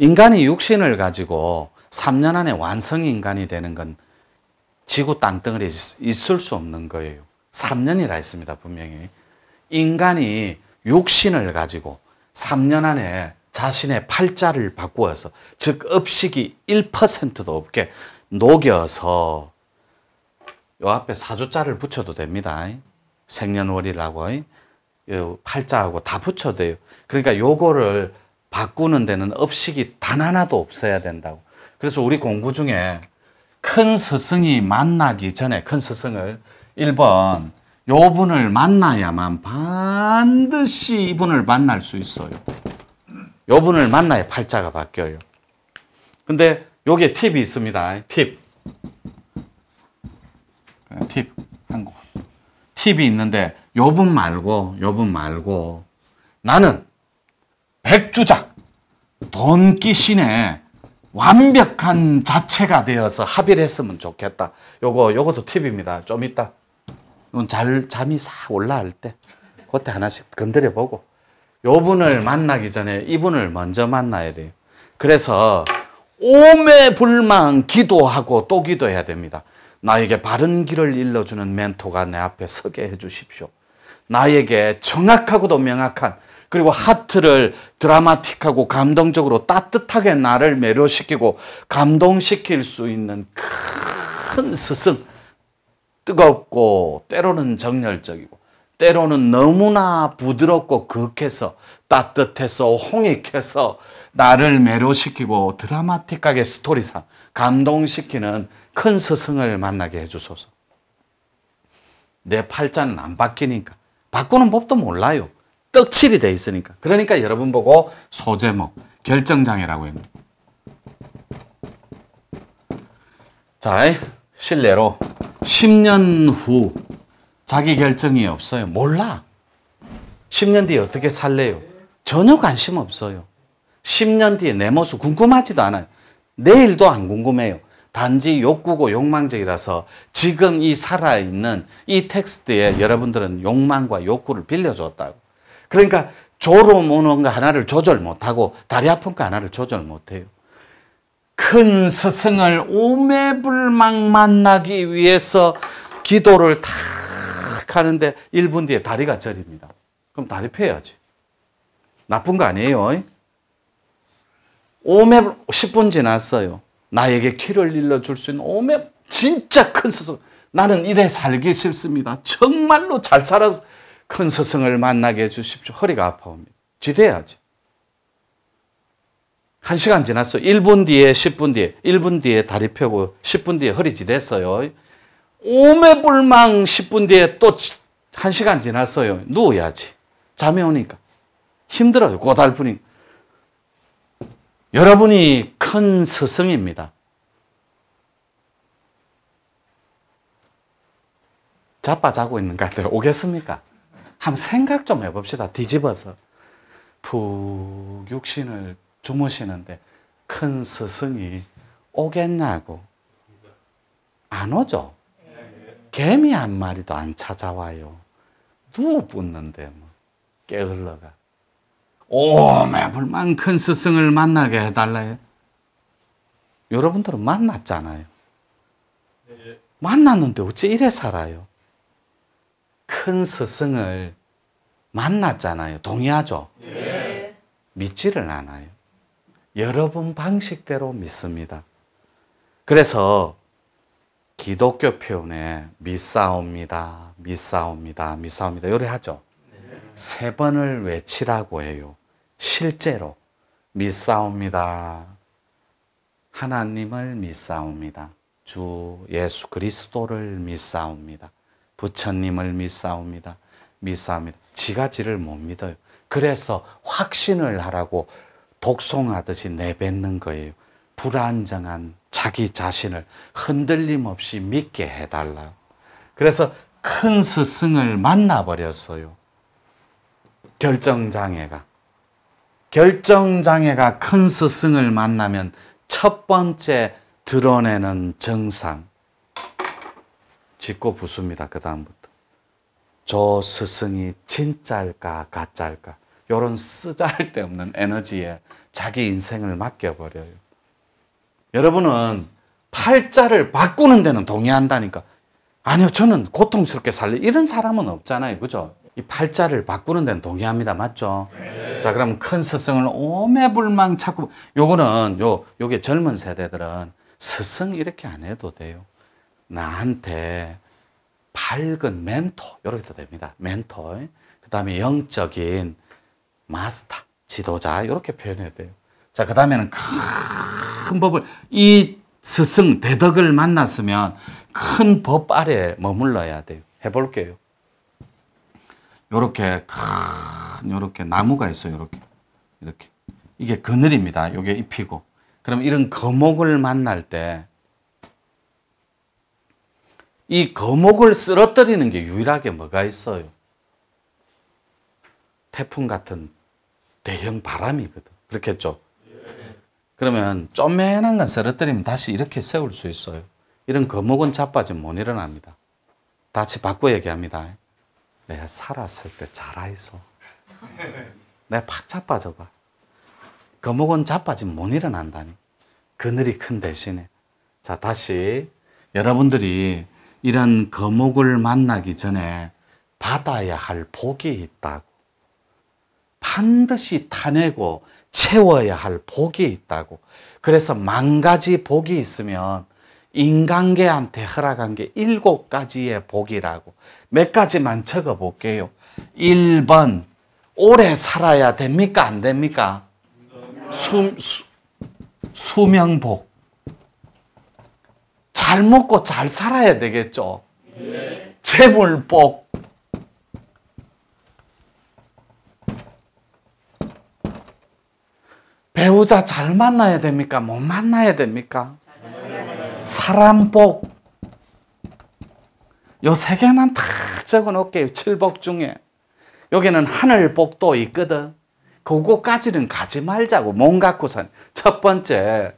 인간이 육신을 가지고 3년 안에 완성 인간이 되는 건 지구 땅덩어리 에 있을 수 없는 거예요. 3년이라 했습니다, 분명히. 인간이 육신을 가지고 3년 안에 자신의 팔자를 바꾸어서, 즉, 업식이 1%도 없게 녹여서, 요 앞에 사주자를 붙여도 됩니다. 생년월일하고 팔자하고 다 붙여대요. 그러니까 요거를 바꾸는 데는 업식이 단 하나도 없어야 된다고. 그래서 우리 공부 중에 큰 스승이 만나기 전에 큰 스승을 1번 요 분을 만나야만 반드시 이분을 만날 수 있어요. 요 분을 만나야 팔자가 바뀌어요. 근데 요게 팁이 있습니다. 팁. 팁이 있는데 요분 말고 요분 말고 나는 백주작 돈키 신의 완벽한 자체가 되어서 합의를 했으면 좋겠다. 요거 요것도 팁입니다. 좀 이따 잘 잠이 싹 올라올 때 그때 하나씩 건드려 보고 요 분을 만나기 전에 이분을 먼저 만나야 돼요. 그래서 오매불망 기도하고 또 기도해야 됩니다. 나에게 바른 길을 일러주는 멘토가 내 앞에 서게 해주십시오. 나에게 정확하고도 명확한 그리고 하트를 드라마틱하고 감동적으로 따뜻하게 나를 매료시키고 감동시킬 수 있는 큰 스승 뜨겁고 때로는 정열적이고 때로는 너무나 부드럽고 극해서 따뜻해서 홍익해서 나를 매료시키고 드라마틱하게 스토리상 감동시키는 큰 스승을 만나게 해주소서. 내 팔자는 안 바뀌니까. 바꾸는 법도 몰라요. 떡칠이 돼 있으니까. 그러니까 여러분 보고 소제목, 결정장애라고 합니다. 자, 실례로 10년 후 자기 결정이 없어요. 몰라. 10년 뒤에 어떻게 살래요? 전혀 관심 없어요. 10년 뒤에 내 모습 궁금하지도 않아요. 내일도 안 궁금해요. 단지 욕구고 욕망적이라서 지금 이 살아있는 이 텍스트에 여러분들은 욕망과 욕구를 빌려줬다고. 그러니까 졸음 오는 거 하나를 조절 못하고 다리 아픈 거 하나를 조절 못해요. 큰 스승을 오매불망 만나기 위해서 기도를 탁 하는데 1분 뒤에 다리가 저립니다. 그럼 다리 펴야지. 나쁜 거 아니에요. 오매 불 10분 지났어요. 나에게 키를 일러줄 수 있는 오며 진짜 큰 스승. 나는 이래 살기 싫습니다. 정말로 잘 살아서 큰 스승을 만나게 해주십시오. 허리가 아파옵니다. 지대야지. 한 시간 지났어. 1분 뒤에, 10분 뒤에, 1분 뒤에 다리 펴고, 10분 뒤에 허리 지댔어요. 오매불망 10분 뒤에 또 1시간 지났어요. 누워야지. 잠이 오니까. 힘들어요. 고달프니. 여러분이 큰 스승입니다. 자빠자고 있는 것 같아요. 오겠습니까? 한번 생각 좀 해봅시다. 뒤집어서. 푹 육신을 주무시는데 큰 스승이 오겠냐고. 안 오죠? 개미 한 마리도 안 찾아와요. 누워 붙는데 뭐. 게을러가. 오매불만큼 스승을 만나게 해달라. 여러분들은 만났잖아요. 네, 예. 만났는데 어째 이래 살아요? 큰 스승을 만났잖아요. 동의하죠? 네. 예. 믿지를 않아요. 여러분 방식대로 믿습니다. 그래서 기독교 표현에 믿사옵니다, 믿사옵니다, 믿사옵니다. 요래 하죠. 네. 세 번을 외치라고 해요. 실제로 믿사옵니다, 하나님을 믿사옵니다. 주 예수 그리스도를 믿사옵니다. 부처님을 믿사옵니다. 믿사옵니다. 지가 지를 못 믿어요. 그래서 확신을 하라고 독송하듯이 내뱉는 거예요. 불안정한 자기 자신을 흔들림 없이 믿게 해달라. 그래서 큰 스승을 만나버렸어요. 결정장애가. 결정장애가 큰 스승을 만나면 첫 번째 드러내는 증상 짚고 부수입니다그 다음부터. 저 스승이 진짤까가짤까 요런 쓰잘데없는 에너지에 자기 인생을 맡겨버려요. 여러분은 팔자를 바꾸는 데는 동의한다니까. 아니요, 저는 고통스럽게 살래. 이런 사람은 없잖아요. 그죠? 이 팔자를 바꾸는 데는 동의합니다. 맞죠? 자, 그러면큰 스승을 오매불망 찾고 요거는 요 요게 젊은 세대들은 스승 이렇게 안 해도 돼요. 나한테 밝은 멘토 요렇게도 됩니다. 멘토. 그다음에 영적인 마스터, 지도자 요렇게 표현해야 돼요. 자, 그다음에는 큰 법을 이 스승 대덕을 만났으면 큰 법 아래 에 머물러야 돼요. 해 볼게요. 요렇게 큰 요렇게 나무가 있어요. 요렇게. 이렇게. 이게 그늘입니다. 요게 잎이고. 그럼 이런 거목을 만날 때 이 거목을 쓰러뜨리는 게 유일하게 뭐가 있어요? 태풍 같은 대형 바람이거든. 그렇겠죠? 그러면 쪼매난 건 쓰러뜨리면 다시 이렇게 세울 수 있어요. 이런 거목은 자빠지면 못 일어납니다. 다시 바꿔 얘기합니다. 내가 살았을 때 잘하이소. 내가 팍 자빠져봐. 거목은 자빠지면 못 일어난다니. 그늘이 큰 대신에. 자, 다시 여러분들이 이런 거목을 만나기 전에 받아야 할 복이 있다고. 반드시 타내고 채워야 할 복이 있다고. 그래서 만 가지 복이 있으면 인간계한테 허락한 게 일곱 가지의 복이라고 몇 가지만 적어 볼게요. 1번 오래 살아야 됩니까 안 됩니까? 수, 수, 수명복 잘 먹고 잘 살아야 되겠죠. 예. 재물복 배우자 잘 만나야 됩니까? 못 만나야 됩니까? 사람복 요 세 개만 다 적어 놓을게요. 칠복 중에. 여기는 하늘복도 있거든. 그거까지는 가지 말자고 몸 갖고선. 첫 번째,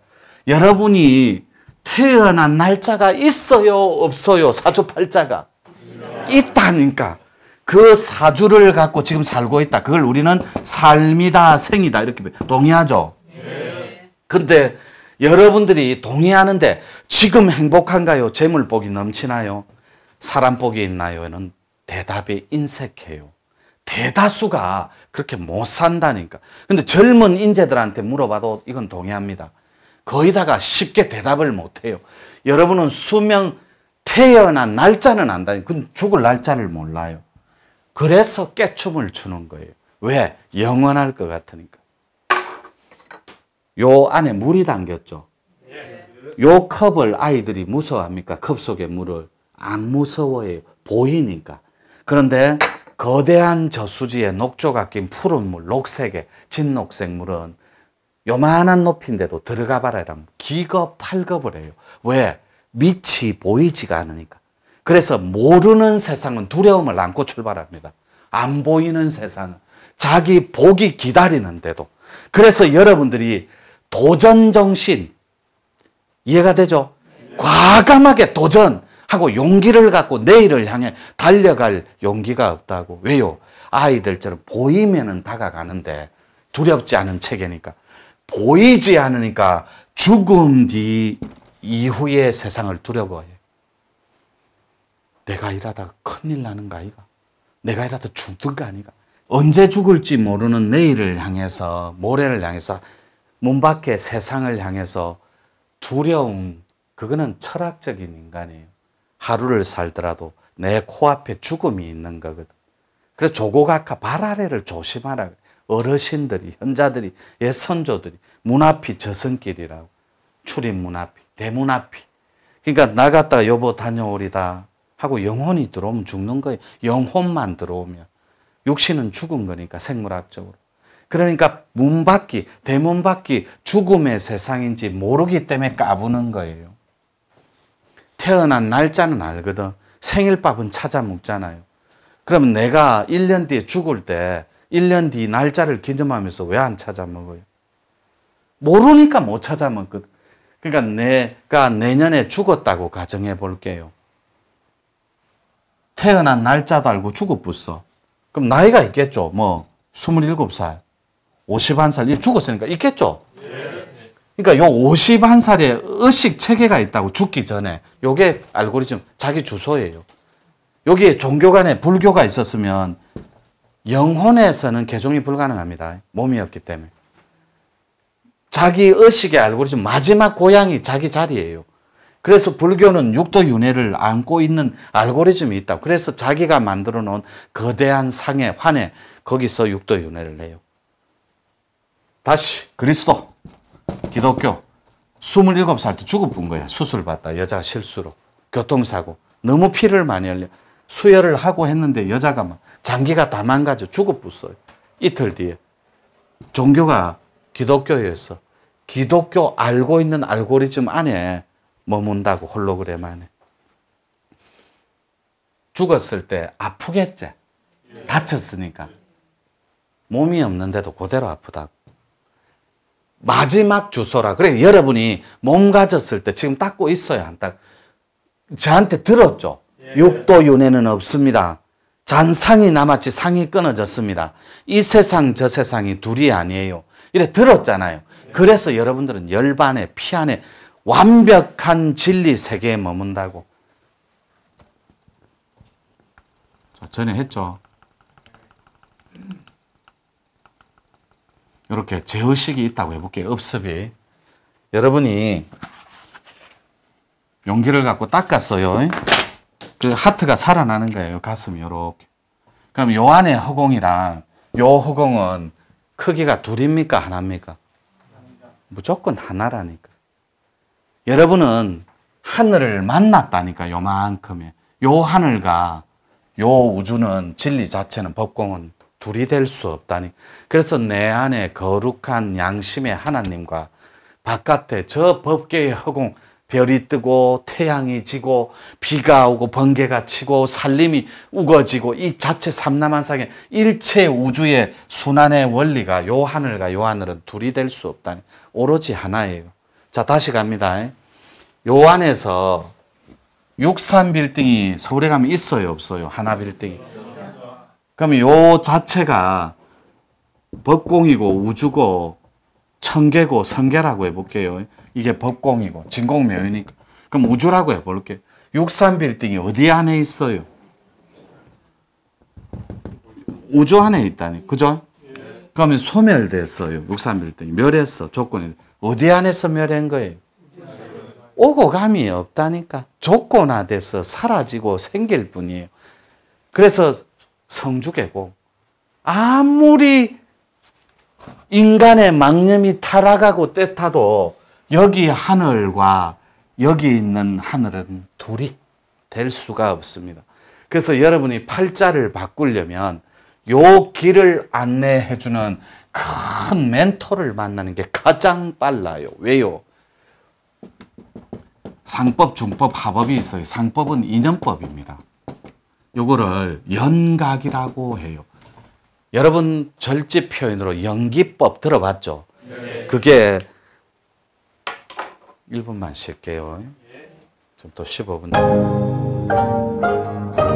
여러분이 태어난 날짜가 있어요, 없어요? 사주팔자가. 있다니까. 그 사주를 갖고 지금 살고 있다. 그걸 우리는 삶이다, 생이다 이렇게 동의하죠. 네. 근데 여러분들이 동의하는데 지금 행복한가요? 재물복이 넘치나요? 사람복이 있나요?는 대답이 인색해요. 대다수가 그렇게 못 산다니까. 근데 젊은 인재들한테 물어봐도 이건 동의합니다. 거의 다가 쉽게 대답을 못 해요. 여러분은 수명 태어난 날짜는 안다니. 근 죽을 날짜를 몰라요. 그래서 깨춤을 추는 거예요. 왜? 영원할 것 같으니까. 요 안에 물이 담겼죠. 요 컵을 아이들이 무서워합니까? 컵 속의 물을. 안 무서워해요. 보이니까. 그런데 거대한 저수지에 녹조가 낀 푸른 물, 녹색의 진녹색 물은 요만한 높인데도 들어가 봐라 이러면 기겁, 팔겁을 해요. 왜? 밑이 보이지가 않으니까. 그래서 모르는 세상은 두려움을 안고 출발합니다. 안 보이는 세상은 자기 복이 기다리는데도. 그래서 여러분들이 도전 정신. 이해가 되죠? 과감하게 도전하고 용기를 갖고 내일을 향해 달려갈 용기가 없다고. 왜요? 아이들처럼 보이면은 다가가는데 두렵지 않은 체계니까. 보이지 않으니까 죽음 뒤 이후의 세상을 두려워해. 내가 일하다 큰일 나는 거 아이가? 내가 일하다 죽든 거 아니가? 언제 죽을지 모르는 내일을 향해서, 모레를 향해서 문 밖에 세상을 향해서 두려움, 그거는 철학적인 인간이에요. 하루를 살더라도 내 코앞에 죽음이 있는 거거든. 그래서 조고각하 발 아래를 조심하라. 어르신들이, 현자들이, 옛 선조들이 문 앞이 저승길이라고. 출입문 앞이, 대문 앞이. 그러니까 나갔다가 여보 다녀오리다 하고 영혼이 들어오면 죽는 거예요. 영혼만 들어오면. 육신은 죽은 거니까 생물학적으로. 그러니까 문 밖이, 대문 밖이 죽음의 세상인지 모르기 때문에 까부는 거예요. 태어난 날짜는 알거든. 생일밥은 찾아 먹잖아요. 그러 내가 1년 뒤에 죽을 때 1년 뒤 날짜를 기념하면서 왜 안 찾아 먹어요? 모르니까 못 찾아 먹거든. 그러니까 내가 내년에 죽었다고 가정해 볼게요. 태어난 날짜도 알고 죽었었어. 그럼 나이가 있겠죠. 뭐 27살, 51살, 이 죽었으니까 있겠죠? 그러니까 요 51살에 의식 체계가 있다고 죽기 전에 요게 알고리즘 자기 주소예요. 여기에 종교 간에 불교가 있었으면 영혼에서는 개종이 불가능합니다. 몸이 없기 때문에. 자기 의식의 알고리즘 마지막 고향이 자기 자리예요. 그래서 불교는 육도 윤회를 안고 있는 알고리즘이 있다. 그래서 자기가 만들어 놓은 거대한 상의 환에 거기서 육도 윤회를 해요. 다시 그리스도 기독교 27살 때 죽어본 거야. 수술 받다. 여자 실수로. 교통사고. 너무 피를 많이 흘려. 수혈을 하고 했는데 여자가 막 장기가 다 망가져 죽어붙어요. 이틀 뒤에. 종교가 기독교에서 기독교 알고 있는 알고리즘 안에 머문다고 홀로그램 안에. 죽었을 때 아프겠지. 다쳤으니까. 몸이 없는데도 그대로 아프다고. 마지막 주소라. 그래 여러분이 몸 가졌을 때 지금 닦고 있어요. 안 닦. 저한테 들었죠. 예. 육도 윤회는 없습니다. 잔상이 남았지 상이 끊어졌습니다. 이 세상 저 세상이 둘이 아니에요. 이래 들었잖아요. 예. 그래서 여러분들은 열반에 피 안에 완벽한 진리 세계에 머문다고. 전에 했죠. 이렇게 제의식이 있다고 해볼게요. 업습이. 여러분이 용기를 갖고 닦았어요. 그 하트가 살아나는 거예요. 가슴 이렇게. 그럼 요 안에 허공이랑 요 허공은 크기가 둘입니까? 하나입니까? 무조건 하나라니까. 여러분은 하늘을 만났다니까, 요만큼의. 요 하늘과 요 우주는 진리 자체는 법공은 둘이 될 수 없다니. 그래서 내 안에 거룩한 양심의 하나님과 바깥에 저 법계의 허공 별이 뜨고 태양이 지고 비가 오고 번개가 치고 산림이 우거지고 이 자체 삼남한상의 일체 우주의 순환의 원리가 요 하늘과 요 하늘은 둘이 될 수 없다니 오로지 하나예요. 자 다시 갑니다. 요 안에서 63빌딩이 서울에 가면 있어요 없어요 하나 빌딩이 그러면 요 자체가 법공이고 우주고 천계고 성계라고 해볼게요. 이게 법공이고 진공묘이니까. 그럼 우주라고 해볼게요. 63빌딩이 어디 안에 있어요? 우주 안에 있다니. 그죠? 그러면 소멸됐어요. 63빌딩이. 멸했어. 조건이. 어디 안에서 멸한 거예요? 오고 감이 없다니까. 조건화돼서 사라지고 생길 뿐이에요. 그래서 성주개고 아무리 인간의 망념이 타락하고 때타도 여기 하늘과 여기 있는 하늘은 둘이 될 수가 없습니다. 그래서 여러분이 팔자를 바꾸려면 요 길을 안내해 주는 큰 멘토를 만나는 게 가장 빨라요. 왜요? 상법, 중법, 하법이 있어요. 상법은 인연법입니다. 요거를 연각이라고 해요. 여러분 절제 표현으로 연기법 들어봤죠? 네. 그게 1분만 쉴게요. 지금 15분.